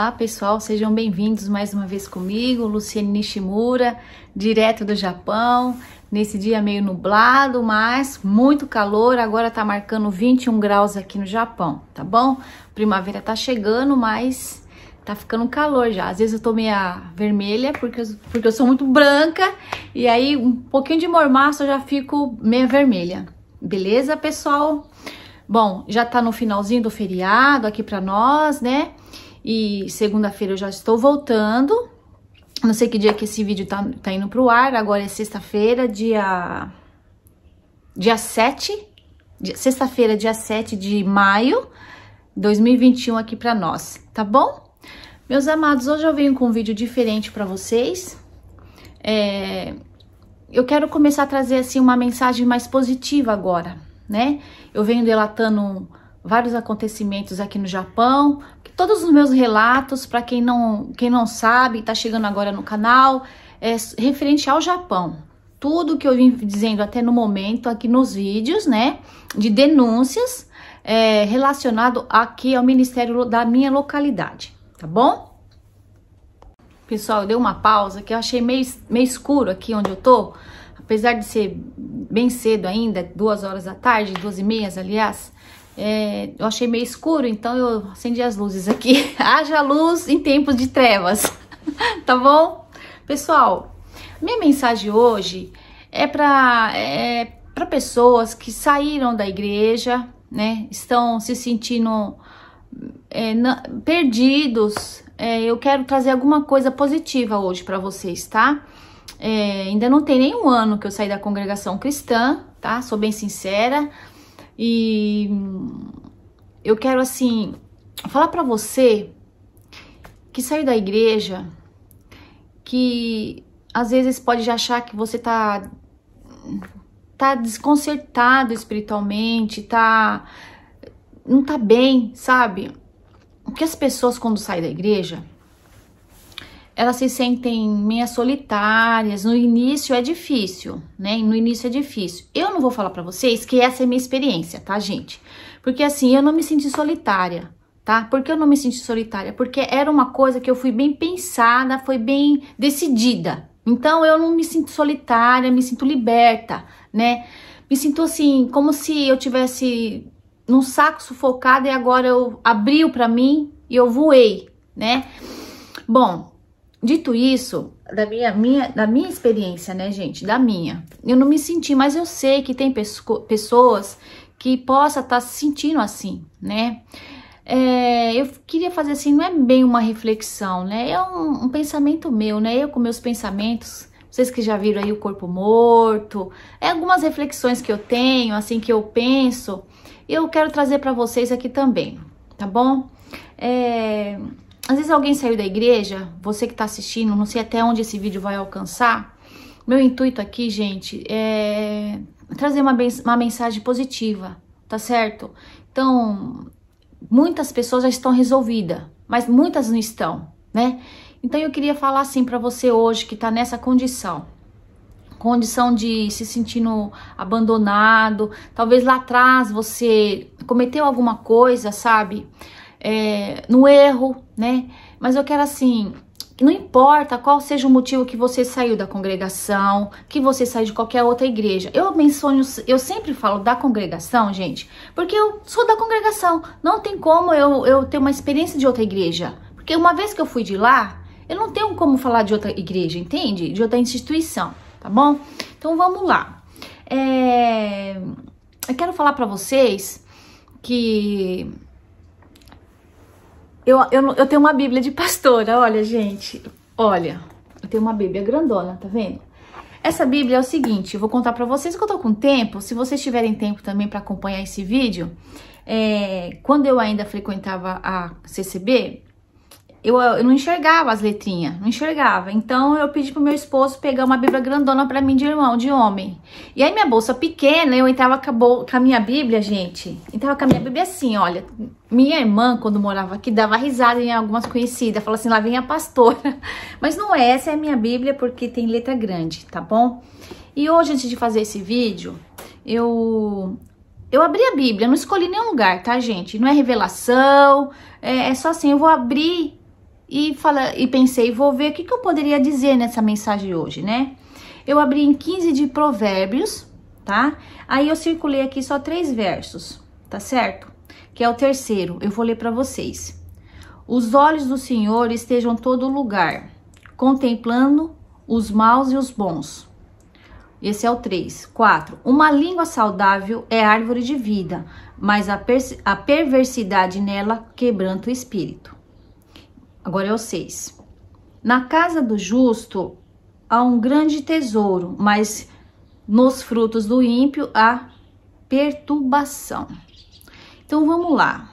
Olá pessoal, sejam bem-vindos mais uma vez comigo, Luciane Nishimura, direto do Japão. Nesse dia meio nublado, mas muito calor, agora tá marcando 21 graus aqui no Japão, tá bom? Primavera tá chegando, mas tá ficando calor já. Às vezes eu tô meia vermelha, porque eu, porque eu sou muito branca, e aí um pouquinho de mormaço eu já fico meia vermelha. Beleza, pessoal? Bom, já tá no finalzinho do feriado aqui pra nós, né? E segunda-feira eu já estou voltando. Não sei que dia que esse vídeo tá, tá indo pro ar. Agora é sexta-feira, dia... Dia 7. Sexta-feira, dia 7 de maio 2021 aqui pra nós, tá bom? Meus amados, hoje eu venho com um vídeo diferente pra vocês. É... Eu quero começar a trazer, assim, uma mensagem mais positiva agora, né? Eu venho delatando vários acontecimentos aqui no Japão, todos os meus relatos, para quem não, quem não sabe, está chegando agora no canal, é referente ao Japão. Tudo que eu vim dizendo até no momento aqui nos vídeos, né, de denúncias é, relacionado aqui ao Ministério da minha localidade, tá bom? Pessoal, eu dei uma pausa que eu achei meio, meio escuro aqui onde eu tô, apesar de ser bem cedo ainda, duas horas da tarde, duas e meias, aliás, é, eu achei meio escuro, então eu acendi as luzes aqui. Haja luz em tempos de trevas, tá bom? Pessoal, minha mensagem hoje é para é pessoas que saíram da igreja, né? Estão se sentindo é, na, perdidos. É, eu quero trazer alguma coisa positiva hoje para vocês, tá? É, ainda não tem nenhum ano que eu saí da congregação cristã, tá? Sou bem sincera. E eu quero assim falar para você que saiu da igreja, que às vezes pode já achar que você tá tá desconcertado espiritualmente, tá não tá bem, sabe? Porque as pessoas quando saem da igreja, elas se sentem meio solitárias. No início é difícil, né? No início é difícil. Eu não vou falar para vocês que essa é minha experiência, tá, gente? Porque assim, eu não me senti solitária, tá? Por que eu não me senti solitária? Porque era uma coisa que eu fui bem pensada, foi bem decidida. Então eu não me sinto solitária, me sinto liberta, né? Me sinto assim, como se eu tivesse num saco sufocado e agora eu abriu para mim e eu voei, né? Bom, Dito isso, da minha, minha, da minha experiência, né, gente? Da minha. Eu não me senti, mas eu sei que tem pessoas que possa estar tá se sentindo assim, né? É, eu queria fazer assim, não é bem uma reflexão, né? É um, um, pensamento meu, né? Eu com meus pensamentos, vocês que já viram aí o corpo morto, é algumas reflexões que eu tenho, assim, que eu penso, eu quero trazer para vocês aqui também, tá bom? É, às vezes alguém saiu da igreja, você que está assistindo, não sei até onde esse vídeo vai alcançar. Meu intuito aqui, gente, é trazer uma, uma mensagem positiva, tá certo? Então, muitas pessoas já estão resolvidas, mas muitas não estão, né? Então eu queria falar assim para você hoje que tá nessa condição. Condição de se sentindo abandonado, talvez lá atrás você cometeu alguma coisa, sabe? é, no erro, né? Mas eu quero assim, que não importa qual seja o motivo que você saiu da congregação, que você saiu de qualquer outra igreja. Eu menciono, eu sempre falo da congregação, gente, porque eu sou da congregação. Não tem como eu, eu ter uma experiência de outra igreja. Porque uma vez que eu fui de lá, eu não tenho como falar de outra igreja, entende? De outra instituição, tá bom? Então vamos lá. É... Eu quero falar para vocês que eu, eu, eu tenho uma bíblia de pastora, olha, gente. Olha, eu tenho uma bíblia grandona, tá vendo? Essa bíblia é o seguinte, eu vou contar pra vocês que eu tô com tempo. Se vocês tiverem tempo também pra acompanhar esse vídeo, é, quando eu ainda frequentava a CCB, eu, eu não enxergava as letrinhas, não enxergava. Então eu pedi pro meu esposo pegar uma Bíblia grandona para mim de irmão, de homem. E aí minha bolsa pequena, eu entrava com a minha Bíblia, gente. Entrava com a minha Bíblia assim, olha. Minha irmã, quando morava aqui, dava risada em algumas conhecidas, falava assim, lá vem a pastora. Mas não é, essa é a minha Bíblia porque tem letra grande, tá bom? E hoje, antes de fazer esse vídeo, eu eu abri a Bíblia, não escolhi nenhum lugar, tá, gente? Não é revelação, é, é só assim, eu vou abrir e, fala, e pensei, vou ver o que, que eu poderia dizer nessa mensagem hoje, né? Eu abri em 15 de Provérbios, tá? Aí eu circulei aqui só três versos, tá certo? Que é o terceiro, eu vou ler para vocês. Os olhos do Senhor estejam todo lugar, contemplando os maus e os bons. Esse é o 3. 4. Uma língua saudável é árvore de vida, mas a, a perversidade nela quebranta o espírito. Agora é o 6. Na casa do justo há um grande tesouro, mas nos frutos do ímpio há perturbação. Então vamos lá.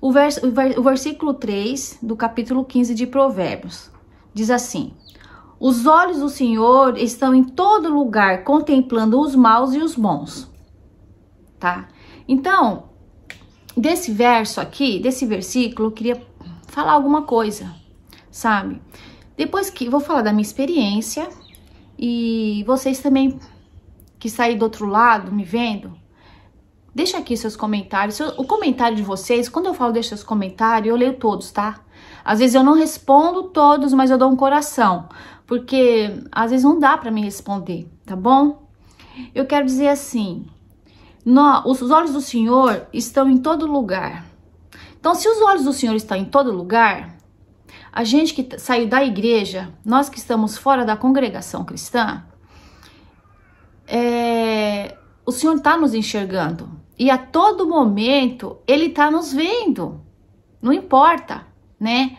O, vers, o versículo 3 do capítulo 15 de Provérbios diz assim: Os olhos do Senhor estão em todo lugar, contemplando os maus e os bons. Tá? Então, desse verso aqui, desse versículo, eu queria falar alguma coisa, sabe? Depois que vou falar da minha experiência e vocês também que saí do outro lado me vendo, deixa aqui seus comentários. O comentário de vocês, quando eu falo deixa seus comentários, eu leio todos, tá? Às vezes eu não respondo todos, mas eu dou um coração, porque às vezes não dá para me responder, tá bom? Eu quero dizer assim, os olhos do Senhor estão em todo lugar. Então, se os olhos do Senhor estão em todo lugar, a gente que saiu da igreja, nós que estamos fora da congregação cristã, é, o Senhor está nos enxergando. E a todo momento Ele está nos vendo. Não importa, né?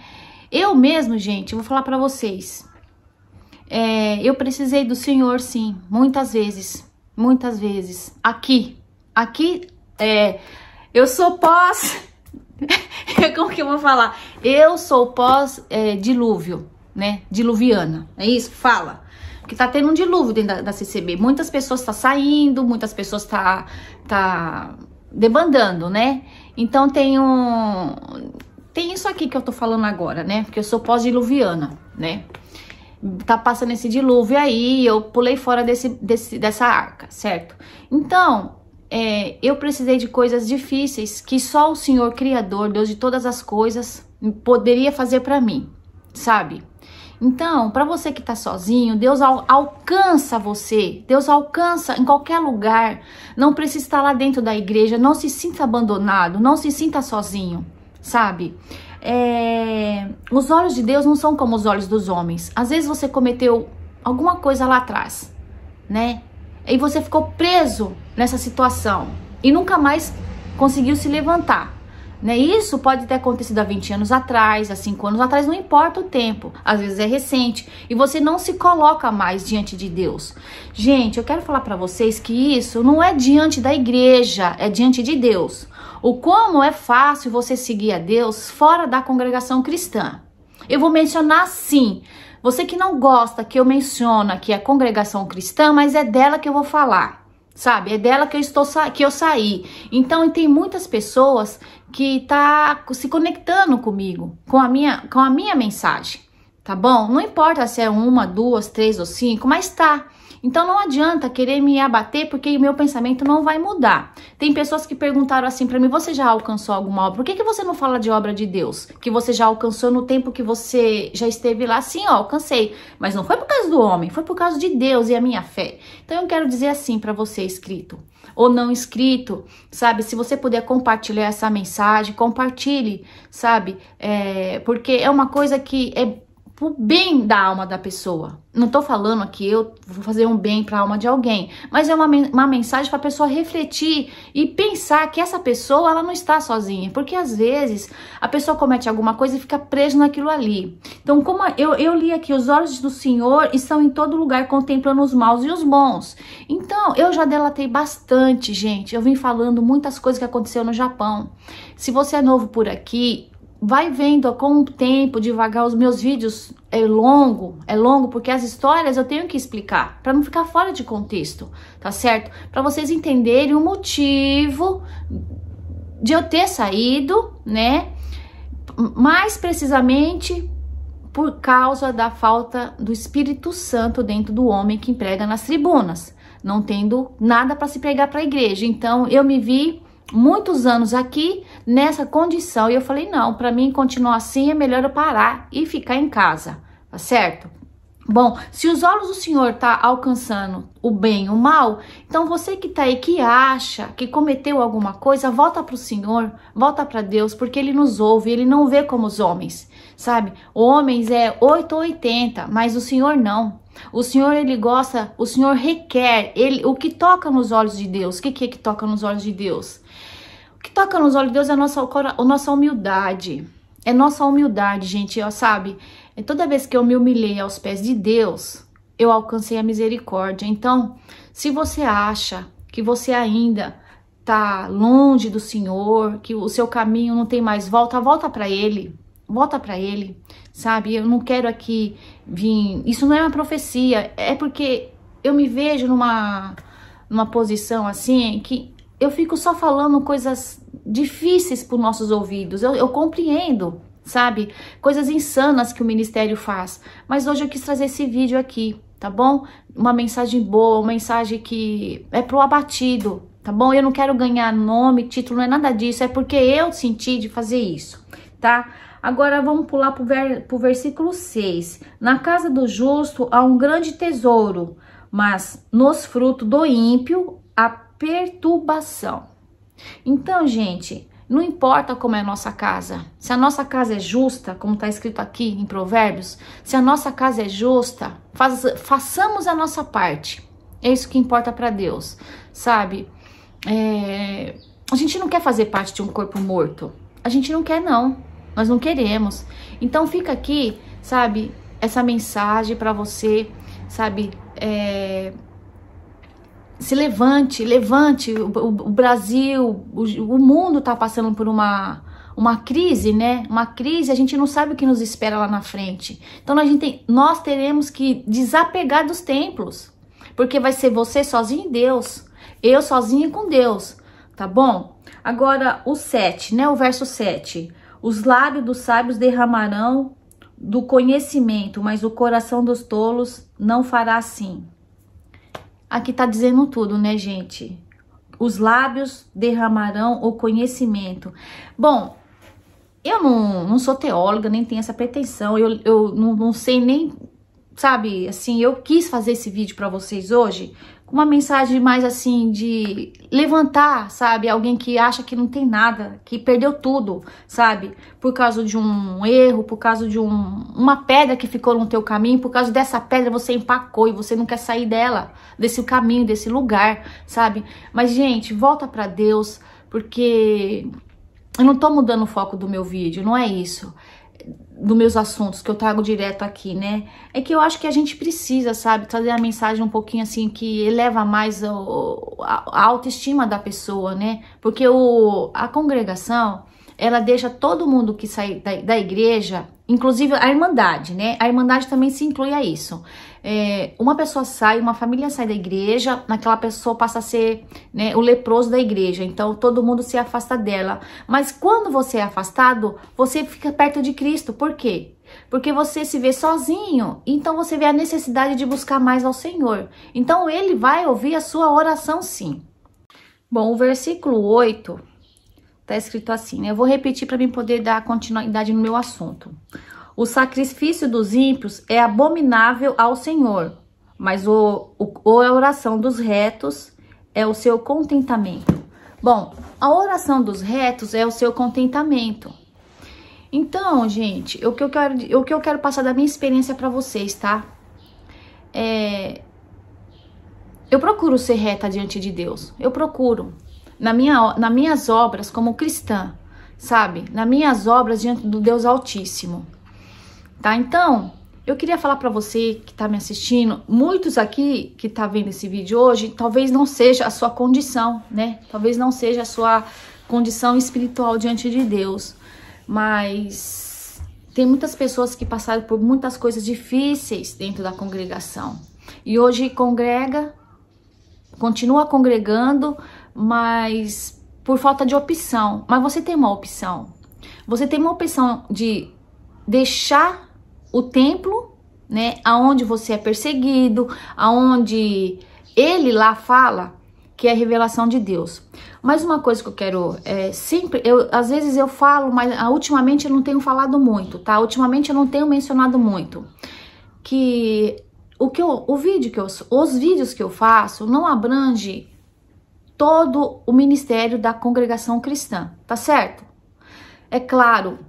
Eu mesmo, gente, vou falar para vocês. É, eu precisei do Senhor, sim, muitas vezes, muitas vezes. Aqui, aqui, é, eu sou pós Como que eu vou falar? Eu sou pós-dilúvio, é, né? Diluviana. É isso? Fala. Porque tá tendo um dilúvio dentro da, da CCB. Muitas pessoas tá saindo, muitas pessoas tá, tá debandando, né? Então tem um. Tem isso aqui que eu tô falando agora, né? Porque eu sou pós-diluviana, né? Tá passando esse dilúvio aí, eu pulei fora desse, desse, dessa arca, certo? Então, é, eu precisei de coisas difíceis que só o Senhor Criador, Deus de todas as coisas, poderia fazer para mim, sabe? Então, para você que está sozinho, Deus al alcança você, Deus alcança em qualquer lugar. Não precisa estar lá dentro da igreja, não se sinta abandonado, não se sinta sozinho, sabe? É... Os olhos de Deus não são como os olhos dos homens. Às vezes você cometeu alguma coisa lá atrás, né? E você ficou preso nessa situação e nunca mais conseguiu se levantar. Né? Isso pode ter acontecido há 20 anos atrás, há 5 anos atrás, não importa o tempo, às vezes é recente, e você não se coloca mais diante de Deus. Gente, eu quero falar para vocês que isso não é diante da igreja, é diante de Deus. O como é fácil você seguir a Deus fora da congregação cristã. Eu vou mencionar sim. Você que não gosta que eu menciono aqui a é congregação cristã, mas é dela que eu vou falar. Sabe? É dela que eu estou que eu saí. Então, e tem muitas pessoas que tá se conectando comigo, com a minha com a minha mensagem, tá bom? Não importa se é uma, duas, três ou cinco, mas tá. Então não adianta querer me abater porque o meu pensamento não vai mudar. Tem pessoas que perguntaram assim para mim: "Você já alcançou alguma obra? Por que que você não fala de obra de Deus? Que você já alcançou no tempo que você já esteve lá Sim, ó, alcancei, mas não foi por causa do homem, foi por causa de Deus e a minha fé". Então eu quero dizer assim para você escrito ou não inscrito, sabe? Se você puder compartilhar essa mensagem, compartilhe, sabe? É, porque é uma coisa que é pro bem da alma da pessoa. Não tô falando aqui eu vou fazer um bem para a alma de alguém, mas é uma, uma mensagem para a pessoa refletir e pensar que essa pessoa ela não está sozinha, porque às vezes a pessoa comete alguma coisa e fica preso naquilo ali. Então, como eu, eu li aqui, os olhos do Senhor estão em todo lugar contemplando os maus e os bons. Então, eu já delatei bastante, gente. Eu vim falando muitas coisas que aconteceu no Japão. Se você é novo por aqui vai vendo com o tempo, devagar, os meus vídeos é longo, é longo porque as histórias eu tenho que explicar para não ficar fora de contexto, tá certo? Para vocês entenderem o motivo de eu ter saído, né? Mais precisamente por causa da falta do Espírito Santo dentro do homem que emprega nas tribunas, não tendo nada para se pregar para a igreja. Então eu me vi muitos anos aqui nessa condição. E eu falei, não, para mim continuar assim é melhor eu parar e ficar em casa, tá certo? Bom, se os olhos do Senhor tá alcançando o bem e o mal, então você que está aí que acha que cometeu alguma coisa, volta para o Senhor, volta para Deus, porque ele nos ouve, ele não vê como os homens, sabe? Homens é 8 ou 80, mas o Senhor não. O Senhor ele gosta, o Senhor requer, ele o que toca nos olhos de Deus. O que que, é que toca nos olhos de Deus? toca nos olhos de Deus é a nossa, a nossa humildade. É nossa humildade, gente, ó, sabe? É toda vez que eu me humilhei aos pés de Deus, eu alcancei a misericórdia. Então, se você acha que você ainda está longe do Senhor, que o seu caminho não tem mais volta, volta para Ele. Volta para Ele, sabe? Eu não quero aqui vir. Isso não é uma profecia, é porque eu me vejo numa, numa posição assim que eu fico só falando coisas difíceis para nossos ouvidos. Eu, eu compreendo, sabe? Coisas insanas que o ministério faz. Mas hoje eu quis trazer esse vídeo aqui, tá bom? Uma mensagem boa, uma mensagem que é pro abatido, tá bom? Eu não quero ganhar nome, título, não é nada disso. É porque eu senti de fazer isso, tá? Agora vamos pular pro, ver, pro versículo 6. Na casa do justo há um grande tesouro, mas nos frutos do ímpio há perturbação. Então, gente, não importa como é a nossa casa. Se a nossa casa é justa, como está escrito aqui em Provérbios, se a nossa casa é justa, faz, façamos a nossa parte. É isso que importa para Deus, sabe? É, a gente não quer fazer parte de um corpo morto. A gente não quer, não. Nós não queremos. Então fica aqui, sabe, essa mensagem para você, sabe? É, se levante, levante. O, o, o Brasil, o, o mundo está passando por uma, uma crise, né? Uma crise, a gente não sabe o que nos espera lá na frente. Então a gente tem, nós teremos que desapegar dos templos, porque vai ser você sozinho e Deus, eu sozinho com Deus, tá bom? Agora o 7, né? O verso 7. Os lábios dos sábios derramarão do conhecimento, mas o coração dos tolos não fará assim. Aqui tá dizendo tudo, né, gente? Os lábios derramarão o conhecimento. Bom, eu não, não sou teóloga, nem tenho essa pretensão. Eu, eu não, não sei nem, sabe, assim, eu quis fazer esse vídeo para vocês hoje uma mensagem mais assim de levantar, sabe? Alguém que acha que não tem nada, que perdeu tudo, sabe? Por causa de um erro, por causa de um, uma pedra que ficou no teu caminho, por causa dessa pedra você empacou e você não quer sair dela, desse caminho, desse lugar, sabe? Mas gente, volta para Deus, porque eu não tô mudando o foco do meu vídeo, não é isso dos meus assuntos que eu trago direto aqui, né? É que eu acho que a gente precisa, sabe, trazer a mensagem um pouquinho assim que eleva mais o, a, a, autoestima da pessoa, né? Porque o, a congregação ela deixa todo mundo que sai da, da igreja, inclusive a Irmandade, né? A Irmandade também se inclui a isso é, uma pessoa sai, uma família sai da igreja, naquela pessoa passa a ser né, o leproso da igreja. Então todo mundo se afasta dela. Mas quando você é afastado, você fica perto de Cristo. Por quê? Porque você se vê sozinho, então você vê a necessidade de buscar mais ao Senhor. Então ele vai ouvir a sua oração sim. Bom, o versículo 8 está escrito assim, né? Eu vou repetir para mim poder dar continuidade no meu assunto. O sacrifício dos ímpios é abominável ao Senhor, mas o, o, a oração dos retos é o seu contentamento. Bom, a oração dos retos é o seu contentamento. Então, gente, o que eu quero, o que eu quero passar da minha experiência para vocês, tá? É, eu procuro ser reta diante de Deus. Eu procuro na minha, nas minhas obras como cristã, sabe? Nas minhas obras diante do Deus Altíssimo tá? Então, eu queria falar para você que tá me assistindo, muitos aqui que tá vendo esse vídeo hoje, talvez não seja a sua condição, né? Talvez não seja a sua condição espiritual diante de Deus, mas tem muitas pessoas que passaram por muitas coisas difíceis dentro da congregação. E hoje congrega, continua congregando, mas por falta de opção. Mas você tem uma opção. Você tem uma opção de deixar o templo, né, aonde você é perseguido, aonde ele lá fala que é a revelação de Deus. Mas uma coisa que eu quero é, sempre, eu, às vezes eu falo, mas ah, ultimamente eu não tenho falado muito, tá? Ultimamente eu não tenho mencionado muito que o que eu, o vídeo que eu, os vídeos que eu faço não abrange todo o ministério da congregação cristã, tá certo? É claro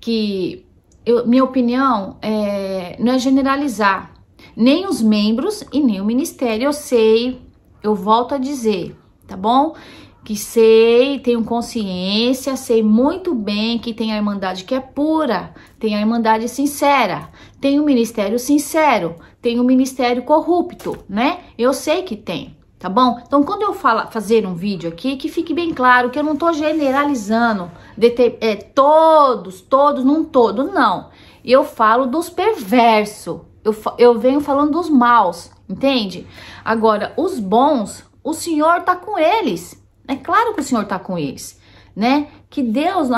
que eu, minha opinião é, não é generalizar nem os membros e nem o ministério. Eu sei, eu volto a dizer, tá bom? Que sei, tenho consciência, sei muito bem que tem a Irmandade que é pura, tem a Irmandade sincera, tem o ministério sincero, tem o ministério corrupto, né? Eu sei que tem tá bom? Então, quando eu falar fazer um vídeo aqui, que fique bem claro que eu não tô generalizando ter, é, todos, todos, num todo, não. Eu falo dos perversos, eu, eu venho falando dos maus, entende? Agora, os bons, o Senhor tá com eles, é claro que o Senhor tá com eles, né? Que Deus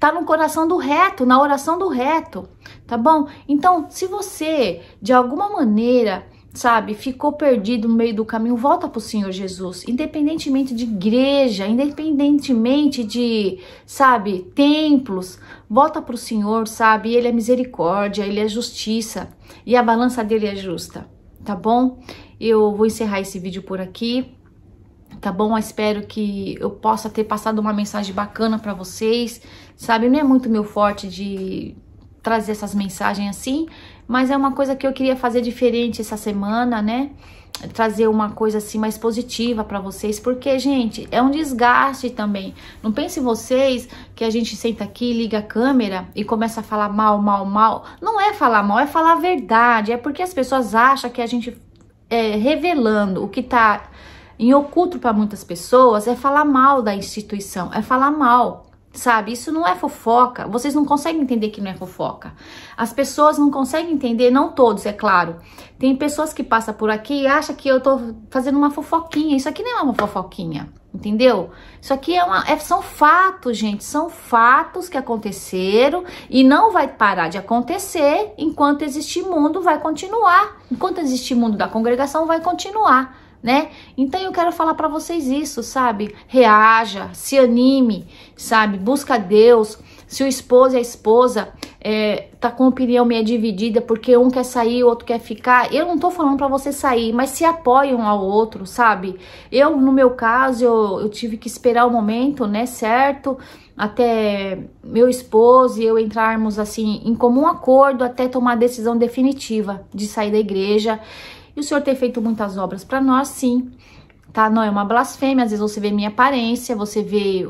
tá no coração do reto, na oração do reto, tá bom? Então, se você, de alguma maneira sabe, ficou perdido no meio do caminho, volta para o Senhor Jesus, independentemente de igreja, independentemente de, sabe, templos, volta para o Senhor, sabe, ele é misericórdia, ele é justiça e a balança dele é justa, tá bom? Eu vou encerrar esse vídeo por aqui. Tá bom? Eu espero que eu possa ter passado uma mensagem bacana para vocês. Sabe, não é muito meu forte de trazer essas mensagens assim, mas é uma coisa que eu queria fazer diferente essa semana, né? Trazer uma coisa assim mais positiva para vocês, porque, gente, é um desgaste também. Não pense vocês que a gente senta aqui, liga a câmera e começa a falar mal, mal, mal. Não é falar mal, é falar a verdade. É porque as pessoas acham que a gente é, revelando o que tá em oculto para muitas pessoas é falar mal da instituição, é falar mal Sabe, isso não é fofoca. Vocês não conseguem entender que não é fofoca. As pessoas não conseguem entender, não todos, é claro. Tem pessoas que passam por aqui e acham que eu tô fazendo uma fofoquinha. Isso aqui não é uma fofoquinha, entendeu? Isso aqui é uma, é, são fatos, gente. São fatos que aconteceram e não vai parar de acontecer enquanto existir mundo, vai continuar. Enquanto existir mundo da congregação, vai continuar né? Então eu quero falar para vocês isso, sabe? Reaja, se anime, sabe? Busca Deus. Se o esposo e a esposa é, tá com opinião meio dividida porque um quer sair, o outro quer ficar, eu não tô falando para você sair, mas se apoiam um ao outro, sabe? Eu, no meu caso, eu, eu tive que esperar o momento, né, certo? Até meu esposo e eu entrarmos, assim, em comum acordo até tomar a decisão definitiva de sair da igreja e o Senhor ter feito muitas obras para nós, sim, tá? Não é uma blasfêmia, às vezes você vê minha aparência, você vê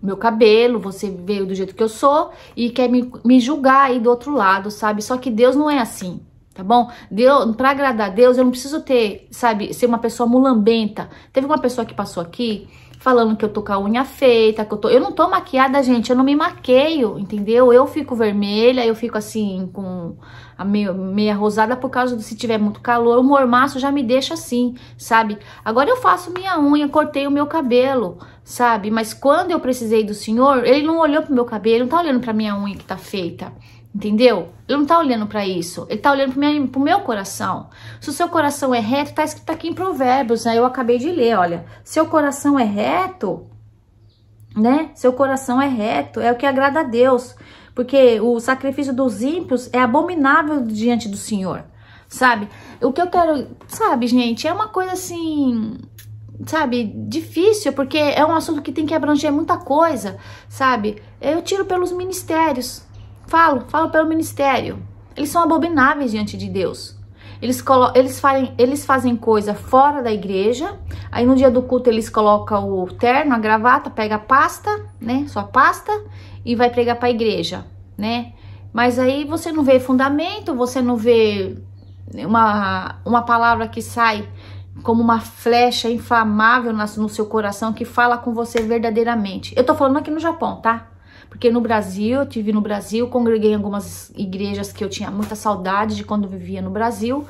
meu cabelo, você vê do jeito que eu sou e quer me, me julgar aí do outro lado, sabe? Só que Deus não é assim, tá bom? Deus, para agradar a Deus, eu não preciso ter, sabe, ser uma pessoa mulambenta. Teve uma pessoa que passou aqui falando que eu tô com a unha feita, que eu tô... Eu não tô maquiada, gente, eu não me maqueio, entendeu? Eu fico vermelha, eu fico assim, com a meia, meia rosada por causa do se tiver muito calor, o mormaço já me deixa assim, sabe? Agora eu faço minha unha, cortei o meu cabelo, sabe? Mas quando eu precisei do senhor, ele não olhou pro meu cabelo, não tá olhando pra minha unha que tá feita. Entendeu? Ele não tá olhando para isso, ele tá olhando pro meu, pro meu coração. Se o seu coração é reto, tá escrito aqui em Provérbios, né? Eu acabei de ler, olha. Seu coração é reto, né? Seu coração é reto, é o que agrada a Deus. Porque o sacrifício dos ímpios é abominável diante do Senhor, sabe? O que eu quero, sabe, gente, é uma coisa assim, sabe, difícil, porque é um assunto que tem que abranger muita coisa, sabe? Eu tiro pelos ministérios, Falo, falo pelo ministério. Eles são abomináveis diante de Deus. Eles, eles, fazem, eles fazem coisa fora da igreja, aí no dia do culto eles colocam o terno, a gravata, pega a pasta, né, sua pasta, e vai pregar para a igreja, né? Mas aí você não vê fundamento, você não vê uma, uma palavra que sai como uma flecha inflamável no seu coração que fala com você verdadeiramente. Eu tô falando aqui no Japão, tá? Porque no Brasil, eu tive no Brasil, congreguei em algumas igrejas que eu tinha muita saudade de quando vivia no Brasil.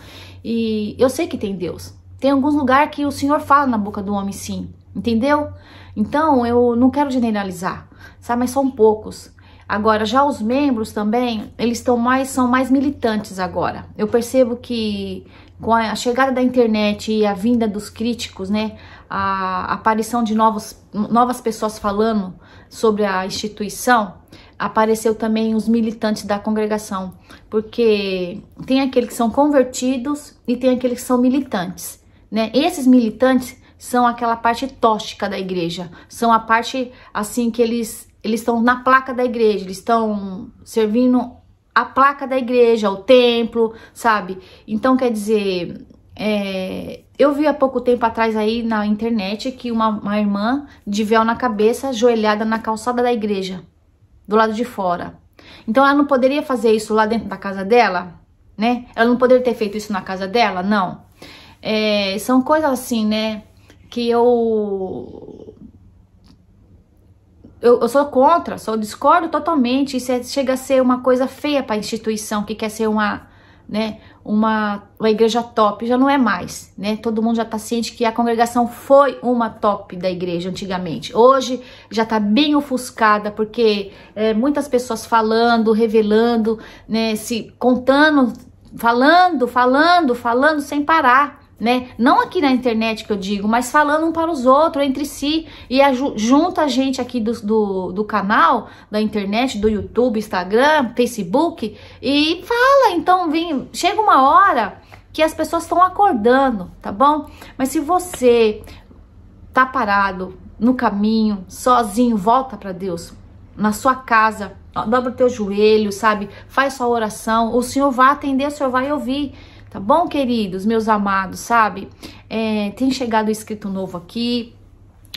E eu sei que tem Deus. Tem alguns lugares que o Senhor fala na boca do homem, sim. Entendeu? Então, eu não quero generalizar, sabe? Mas são poucos. Agora, já os membros também, eles estão mais, são mais militantes agora. Eu percebo que com a chegada da internet e a vinda dos críticos, né? A aparição de novos, novas pessoas falando sobre a instituição, apareceu também os militantes da congregação, porque tem aqueles que são convertidos e tem aqueles que são militantes, né? esses militantes são aquela parte tóxica da igreja, são a parte assim que eles eles estão na placa da igreja, eles estão servindo a placa da igreja, o templo, sabe? Então quer dizer, é, eu vi há pouco tempo atrás aí na internet que uma, uma irmã de véu na cabeça, ajoelhada na calçada da igreja, do lado de fora. Então ela não poderia fazer isso lá dentro da casa dela, né? Ela não poderia ter feito isso na casa dela, não. É, são coisas assim, né? Que eu, eu. Eu, sou contra, sou discordo totalmente. Isso é, chega a ser uma coisa feia para a instituição que quer ser uma, né, uma, uma igreja top, já não é mais, né? Todo mundo já está ciente que a congregação foi uma top da igreja antigamente. Hoje já está bem ofuscada, porque é, muitas pessoas falando, revelando, né? Se contando, falando, falando, falando sem parar né? Não aqui na internet que eu digo, mas falando um para os outros, entre si. E a, junta a gente aqui do, do, do, canal, da internet, do YouTube, Instagram, Facebook, e fala. Então, vem, chega uma hora que as pessoas estão acordando, tá bom? Mas se você tá parado no caminho, sozinho, volta para Deus, na sua casa, dobra o teu joelho, sabe? Faz sua oração, o Senhor vai atender, o Senhor vai ouvir. Tá bom, queridos, meus amados, sabe? É, tem chegado escrito novo aqui.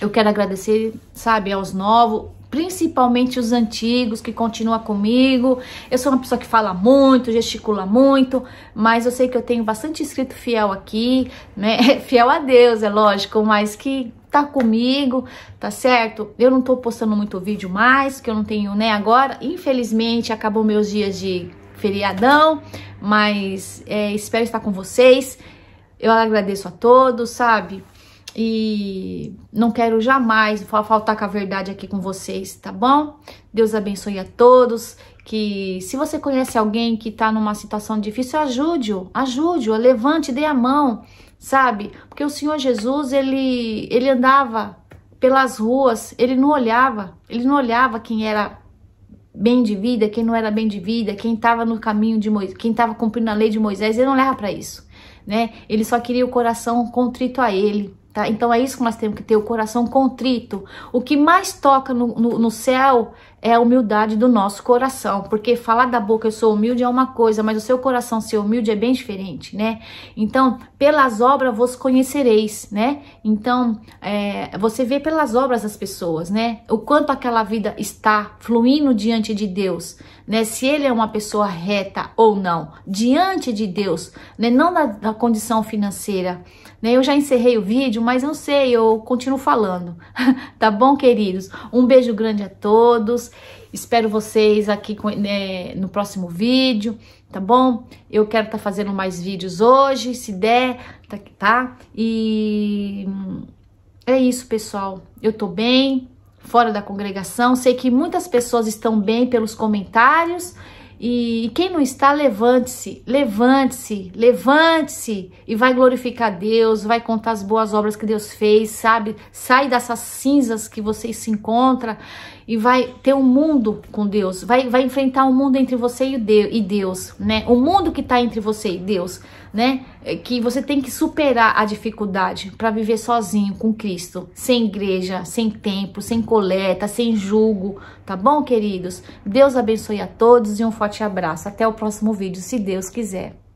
Eu quero agradecer, sabe, aos novos, principalmente os antigos que continuam comigo. Eu sou uma pessoa que fala muito, gesticula muito, mas eu sei que eu tenho bastante inscrito fiel aqui, né? Fiel a Deus, é lógico, mas que tá comigo, tá certo? Eu não tô postando muito vídeo mais, que eu não tenho, né, agora. Infelizmente, acabou meus dias de feriadão, mas é, espero estar com vocês. Eu agradeço a todos, sabe? E não quero jamais faltar com a verdade aqui com vocês, tá bom? Deus abençoe a todos. Que se você conhece alguém que tá numa situação difícil, ajude-o, ajude-o, levante, dê a mão, sabe? Porque o Senhor Jesus, ele, ele andava pelas ruas, ele não olhava, ele não olhava quem era bem de vida, quem não era bem de vida, quem estava no caminho de Moisés, quem estava cumprindo a lei de Moisés, ele não leva para isso, né? Ele só queria o coração contrito a ele, tá? Então é isso que nós temos que ter, o coração contrito. O que mais toca no, no, no céu é a humildade do nosso coração, porque falar da boca eu sou humilde é uma coisa, mas o seu coração ser humilde é bem diferente, né? Então, pelas obras vos conhecereis, né? Então, é, você vê pelas obras as pessoas, né? O quanto aquela vida está fluindo diante de Deus né? Se ele é uma pessoa reta ou não, diante de Deus, né? Não da, da condição financeira, né? Eu já encerrei o vídeo, mas não sei, eu continuo falando, tá bom, queridos? Um beijo grande a todos, espero vocês aqui com, né, no próximo vídeo, tá bom? Eu quero estar tá fazendo mais vídeos hoje, se der, tá? tá? E hum, é isso, pessoal, eu tô bem, fora da congregação. Sei que muitas pessoas estão bem pelos comentários. E quem não está, levante-se, levante-se, levante-se e vai glorificar Deus, vai contar as boas obras que Deus fez, sabe? Sai dessas cinzas que vocês se encontram e vai ter um mundo com Deus, vai, vai enfrentar o um mundo entre você e Deus, né? O mundo que está entre você e Deus né? É que você tem que superar a dificuldade para viver sozinho com Cristo, sem igreja, sem tempo, sem coleta, sem julgo, tá bom, queridos? Deus abençoe a todos e um forte abraço. Até o próximo vídeo, se Deus quiser.